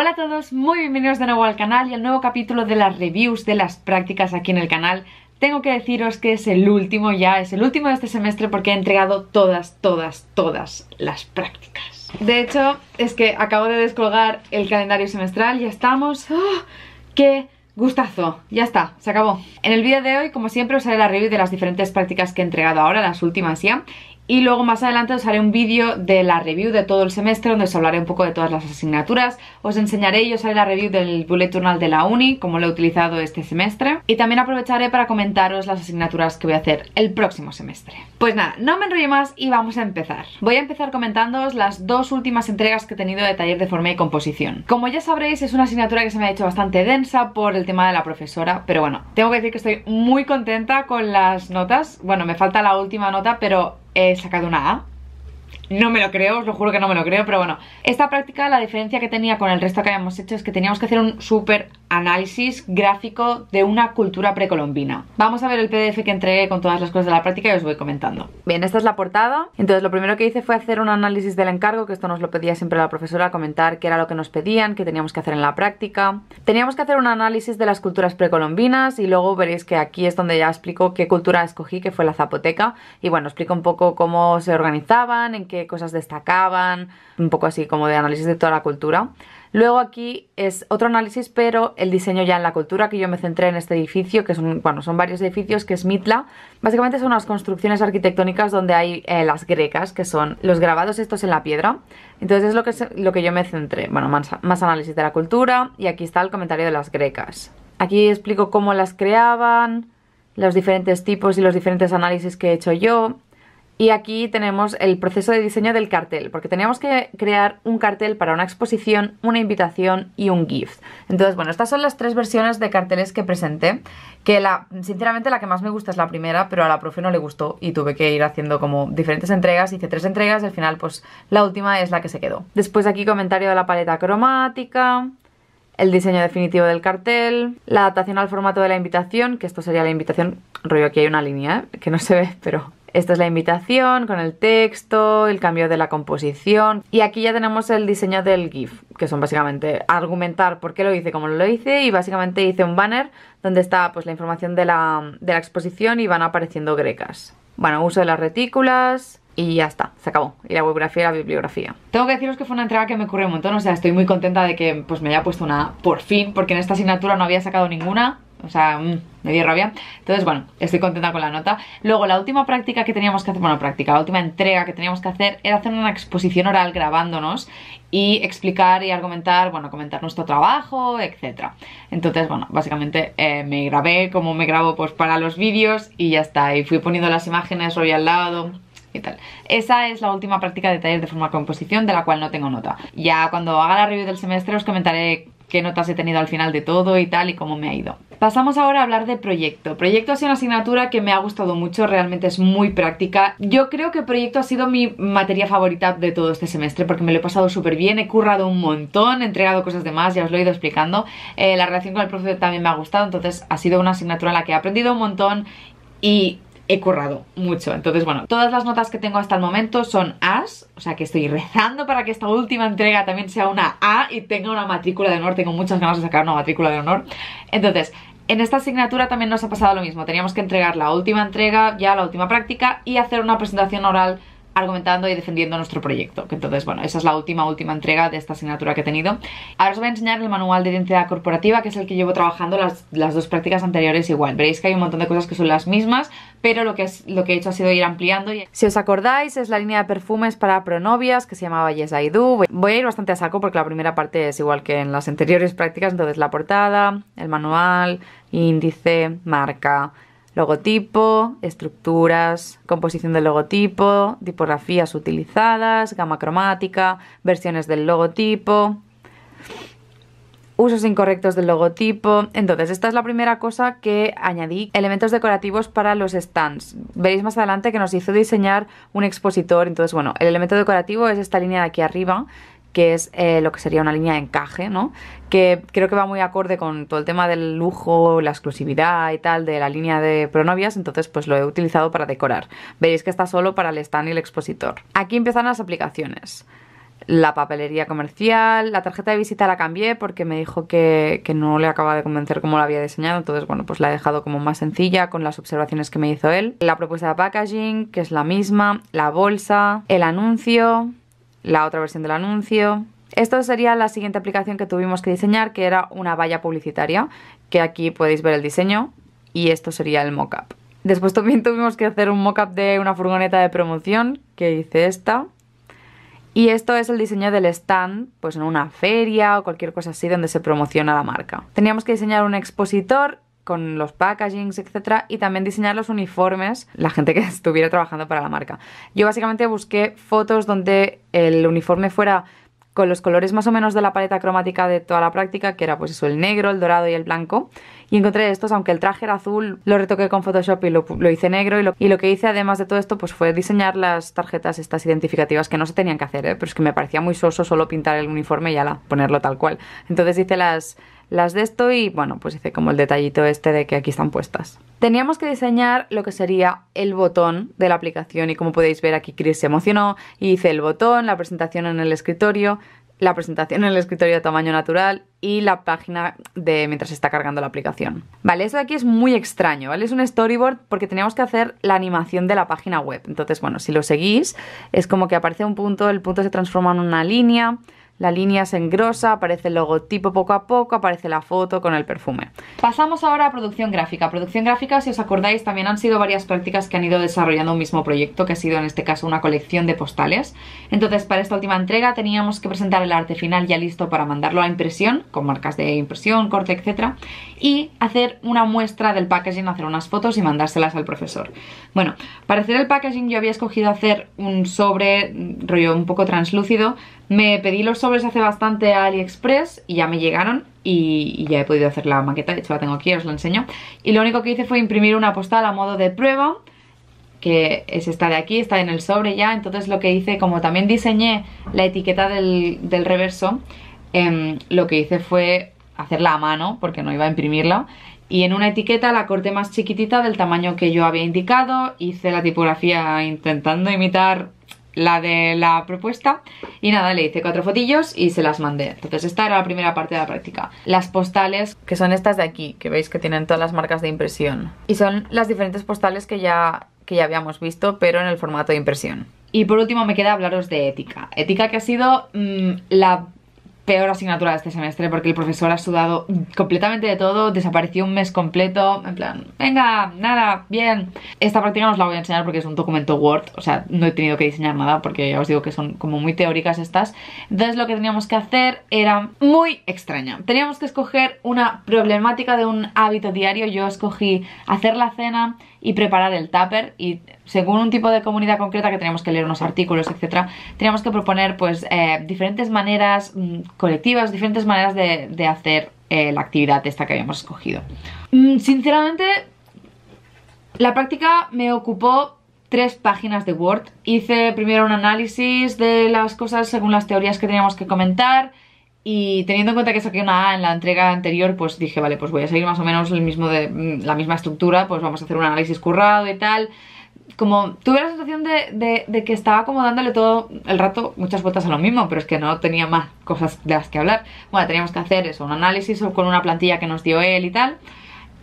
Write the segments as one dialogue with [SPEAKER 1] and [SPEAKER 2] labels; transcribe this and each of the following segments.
[SPEAKER 1] Hola a todos, muy bienvenidos de nuevo al canal y al nuevo capítulo de las reviews de las prácticas aquí en el canal. Tengo que deciros que es el último ya, es el último de este semestre porque he entregado todas, todas, todas las prácticas. De hecho, es que acabo de descolgar el calendario semestral, ya estamos... ¡oh! ¡Qué gustazo! Ya está, se acabó. En el vídeo de hoy, como siempre, os haré la review de las diferentes prácticas que he entregado ahora, las últimas ya, y luego más adelante os haré un vídeo de la review de todo el semestre donde os hablaré un poco de todas las asignaturas, os enseñaré y os haré la review del bullet journal de la uni, como lo he utilizado este semestre y también aprovecharé para comentaros las asignaturas que voy a hacer el próximo semestre. Pues nada, no me enrollo más y vamos a empezar. Voy a empezar comentándoos las dos últimas entregas que he tenido de taller de forma y composición. Como ya sabréis es una asignatura que se me ha hecho bastante densa por el tema de la profesora, pero bueno, tengo que decir que estoy muy contenta con las notas, bueno me falta la última nota pero he sacado una A no me lo creo, os lo juro que no me lo creo, pero bueno. Esta práctica, la diferencia que tenía con el resto que habíamos hecho es que teníamos que hacer un súper análisis gráfico de una cultura precolombina. Vamos a ver el PDF que entregué con todas las cosas de la práctica y os voy comentando. Bien, esta es la portada. Entonces lo primero que hice fue hacer un análisis del encargo, que esto nos lo pedía siempre la profesora, comentar qué era lo que nos pedían, qué teníamos que hacer en la práctica. Teníamos que hacer un análisis de las culturas precolombinas y luego veréis que aquí es donde ya explico qué cultura escogí, que fue la zapoteca. Y bueno, explico un poco cómo se organizaban, en qué cosas destacaban, un poco así como de análisis de toda la cultura. Luego aquí es otro análisis, pero el diseño ya en la cultura, que yo me centré en este edificio, que son, bueno, son varios edificios, que es Mitla. Básicamente son unas construcciones arquitectónicas donde hay eh, las grecas, que son los grabados estos en la piedra. Entonces es lo que, lo que yo me centré. Bueno, más, más análisis de la cultura y aquí está el comentario de las grecas. Aquí explico cómo las creaban, los diferentes tipos y los diferentes análisis que he hecho yo. Y aquí tenemos el proceso de diseño del cartel, porque teníamos que crear un cartel para una exposición, una invitación y un gift. Entonces, bueno, estas son las tres versiones de carteles que presenté, que la, sinceramente la que más me gusta es la primera, pero a la profe no le gustó y tuve que ir haciendo como diferentes entregas, hice tres entregas y al final pues la última es la que se quedó. Después aquí comentario de la paleta cromática, el diseño definitivo del cartel, la adaptación al formato de la invitación, que esto sería la invitación, rollo aquí hay una línea, ¿eh? que no se ve, pero esta es la invitación con el texto, el cambio de la composición y aquí ya tenemos el diseño del GIF, que son básicamente argumentar por qué lo hice, cómo lo hice y básicamente hice un banner donde está pues la información de la, exposición y van apareciendo grecas. Bueno, uso de las retículas, y ya está, se acabó. Y la bibliografía la bibliografía. Tengo que deciros que fue una entrega que me ocurrió un montón, o sea, estoy muy contenta de que pues me haya puesto una por fin, porque en esta asignatura no había sacado ninguna o sea, mm, me dio rabia. Entonces, bueno, estoy contenta con la nota. Luego, la última práctica que teníamos que hacer, bueno, práctica, la última entrega que teníamos que hacer era hacer una exposición oral grabándonos y explicar y argumentar, bueno, comentar nuestro trabajo, etc. Entonces, bueno, básicamente eh, me grabé como me grabo pues para los vídeos y ya está. Y fui poniendo las imágenes hoy al lado, y tal. Esa es la última práctica de taller de forma composición de la cual no tengo nota. Ya cuando haga la review del semestre os comentaré qué notas he tenido al final de todo y tal y cómo me ha ido. Pasamos ahora a hablar de proyecto. Proyecto ha sido una asignatura que me ha gustado mucho, realmente es muy práctica. Yo creo que proyecto ha sido mi materia favorita de todo este semestre porque me lo he pasado súper bien, he currado un montón, he entregado cosas de más, ya os lo he ido explicando. Eh, la relación con el profesor también me ha gustado, entonces ha sido una asignatura en la que he aprendido un montón y he currado mucho. Entonces, bueno, todas las notas que tengo hasta el momento son As, o sea que estoy rezando para que esta última entrega también sea una A y tenga una matrícula de honor. Tengo muchas ganas de sacar una matrícula de honor. Entonces, en esta asignatura también nos ha pasado lo mismo. Teníamos que entregar la última entrega, ya la última práctica y hacer una presentación oral argumentando y defendiendo nuestro proyecto. Entonces, bueno, esa es la última, última entrega de esta asignatura que he tenido. Ahora os voy a enseñar el manual de identidad corporativa, que es el que llevo trabajando las, las dos prácticas anteriores igual. Veréis que hay un montón de cosas que son las mismas, pero lo que, es, lo que he hecho ha sido ir ampliando. Si os acordáis, es la línea de perfumes para pronovias que se llamaba Yes I Voy a ir bastante a saco porque la primera parte es igual que en las anteriores prácticas, entonces la portada, el manual, índice, marca, logotipo, estructuras, composición del logotipo, tipografías utilizadas, gama cromática, versiones del logotipo, usos incorrectos del logotipo. Entonces, esta es la primera cosa que añadí, elementos decorativos para los stands. Veréis más adelante que nos hizo diseñar un expositor, entonces bueno, el elemento decorativo es esta línea de aquí arriba, que es eh, lo que sería una línea de encaje, ¿no? Que creo que va muy acorde con todo el tema del lujo, la exclusividad y tal de la línea de pronovias, entonces pues lo he utilizado para decorar. Veréis que está solo para el stand y el expositor. Aquí empiezan las aplicaciones la papelería comercial, la tarjeta de visita la cambié porque me dijo que, que, no le acaba de convencer cómo la había diseñado, entonces bueno, pues la he dejado como más sencilla con las observaciones que me hizo él, la propuesta de packaging, que es la misma, la bolsa, el anuncio, la otra versión del anuncio. Esto sería la siguiente aplicación que tuvimos que diseñar, que era una valla publicitaria, que aquí podéis ver el diseño y esto sería el mock-up. Después también tuvimos que hacer un mock-up de una furgoneta de promoción, que hice esta. Y esto es el diseño del stand, pues en una feria o cualquier cosa así donde se promociona la marca. Teníamos que diseñar un expositor con los packagings, etcétera, y también diseñar los uniformes, la gente que estuviera trabajando para la marca. Yo básicamente busqué fotos donde el uniforme fuera con los colores más o menos de la paleta cromática de toda la práctica, que era pues eso, el negro, el dorado y el blanco. Y encontré estos, aunque el traje era azul, lo retoqué con Photoshop y lo, hice negro. Y lo, que hice además de todo esto pues fue diseñar las tarjetas estas identificativas que no se tenían que hacer, ¿eh? pero es que me parecía muy soso solo pintar el uniforme y ya ponerlo tal cual. Entonces hice las las de esto y bueno, pues hice como el detallito este de que aquí están puestas. Teníamos que diseñar lo que sería el botón de la aplicación y como podéis ver aquí Chris se emocionó y hice el botón, la presentación en el escritorio, la presentación en el escritorio de tamaño natural y la página de mientras está cargando la aplicación. Vale, eso de aquí es muy extraño, ¿vale? Es un storyboard porque teníamos que hacer la animación de la página web. Entonces, bueno, si lo seguís, es como que aparece un punto, el punto se transforma en una línea, la línea se engrosa, aparece el logotipo poco a poco, aparece la foto con el perfume. Pasamos ahora a producción gráfica. Producción gráfica, si os acordáis, también han sido varias prácticas que han ido desarrollando un mismo proyecto, que ha sido en este caso una colección de postales. Entonces, para esta última entrega teníamos que presentar el arte final ya listo para mandarlo a impresión, con marcas de impresión, corte, etc. Y hacer una muestra del packaging, hacer unas fotos y mandárselas al profesor. Bueno, para hacer el packaging yo había escogido hacer un sobre, mm, rollo un poco translúcido, me pedí los sobres hace bastante a AliExpress y ya me llegaron y, ya he podido hacer la maqueta, de hecho la tengo aquí, os la enseño. Y lo único que hice fue imprimir una postal a modo de prueba, que es esta de aquí, está en el sobre ya, entonces lo que hice, como también diseñé la etiqueta del, reverso, em, lo que hice fue hacerla a mano, porque no iba a imprimirla, y en una etiqueta la corté más chiquitita del tamaño que yo había indicado, hice la tipografía intentando imitar la de la propuesta y nada, le hice cuatro fotillos y se las mandé. Entonces esta era la primera parte de la práctica. Las postales, que son estas de aquí, que veis que tienen todas las marcas de impresión. Y son las diferentes postales que ya, que ya habíamos visto, pero en el formato de impresión. Y por último me queda hablaros de ética. Ética que ha sido mm, la peor asignatura de este semestre porque el profesor ha sudado completamente de todo, desapareció un mes completo, en plan, venga, nada, bien. Esta práctica no os la voy a enseñar porque es un documento Word, o sea, no he tenido que diseñar nada porque ya os digo que son como muy teóricas estas. Entonces lo que teníamos que hacer era muy extraña, Teníamos que escoger una problemática de un hábito diario, yo escogí hacer la cena, y preparar el tupper y según un tipo de comunidad concreta que teníamos que leer unos artículos, etcétera, teníamos que proponer pues eh, diferentes maneras mm, colectivas, diferentes maneras de, hacer eh, la actividad esta que habíamos escogido. Mm, sinceramente, la práctica me ocupó tres páginas de Word. Hice primero un análisis de las cosas según las teorías que teníamos que comentar, y teniendo en cuenta que saqué una A en la entrega anterior, pues dije, vale, pues voy a seguir más o menos el mismo de, mm, la misma estructura, pues vamos a hacer un análisis currado y tal. Como tuve la sensación de, que estaba acomodándole todo el rato muchas vueltas a lo mismo, pero es que no tenía más cosas de las que hablar. Bueno, teníamos que hacer eso, un análisis con una plantilla que nos dio él y tal.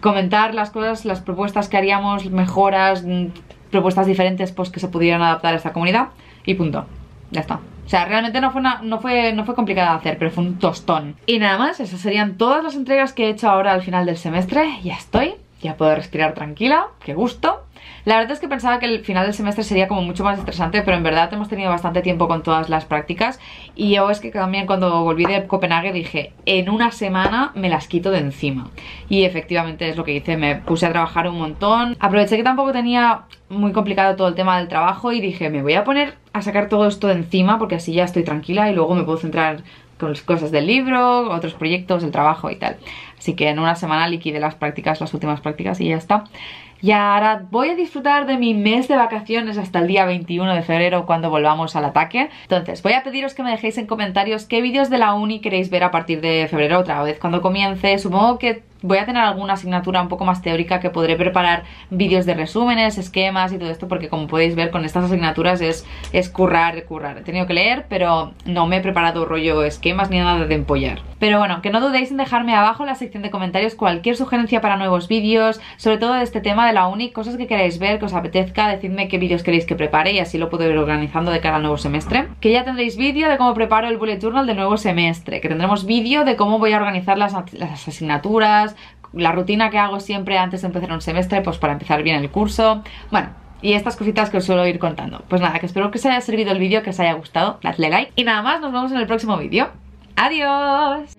[SPEAKER 1] Comentar las cosas, las propuestas que haríamos, mejoras, mm, propuestas diferentes pues que se pudieran adaptar a esta comunidad y punto ya está. O sea, realmente no fue, no fue, no fue complicada de hacer, pero fue un tostón. Y nada más, esas serían todas las entregas que he hecho ahora al final del semestre. Ya estoy, ya puedo respirar tranquila, qué gusto. La verdad es que pensaba que el final del semestre sería como mucho más estresante, pero en verdad hemos tenido bastante tiempo con todas las prácticas y yo es que también cuando volví de Copenhague dije, en una semana me las quito de encima. Y efectivamente es lo que hice, me puse a trabajar un montón. Aproveché que tampoco tenía muy complicado todo el tema del trabajo y dije, me voy a poner a sacar todo esto de encima porque así ya estoy tranquila y luego me puedo centrar con las cosas del libro, otros proyectos, el trabajo y tal. Así que en una semana liquide las prácticas, las últimas prácticas y ya está. Y ahora voy a disfrutar de mi mes de vacaciones hasta el día 21 de febrero cuando volvamos al ataque. Entonces, voy a pediros que me dejéis en comentarios qué vídeos de la uni queréis ver a partir de febrero otra vez cuando comience. Supongo que voy a tener alguna asignatura un poco más teórica que podré preparar vídeos de resúmenes, esquemas y todo esto porque como podéis ver con estas asignaturas es, currar, currar. He tenido que leer pero no me he preparado rollo esquemas ni nada de empollar. Pero bueno, que no dudéis en dejarme abajo en la sección de comentarios cualquier sugerencia para nuevos vídeos, sobre todo de este tema de la uni, cosas que queráis ver, que os apetezca, decidme qué vídeos queréis que prepare y así lo puedo ir organizando de cara al nuevo semestre. Que ya tendréis vídeo de cómo preparo el bullet journal del nuevo semestre, que tendremos vídeo de cómo voy a organizar las asignaturas, la rutina que hago siempre antes de empezar un semestre, pues para empezar bien el curso. Bueno, y estas cositas que os suelo ir contando. Pues nada, que espero que os haya servido el vídeo, que os haya gustado. Dadle like. Y nada más, nos vemos en el próximo vídeo. ¡Adiós!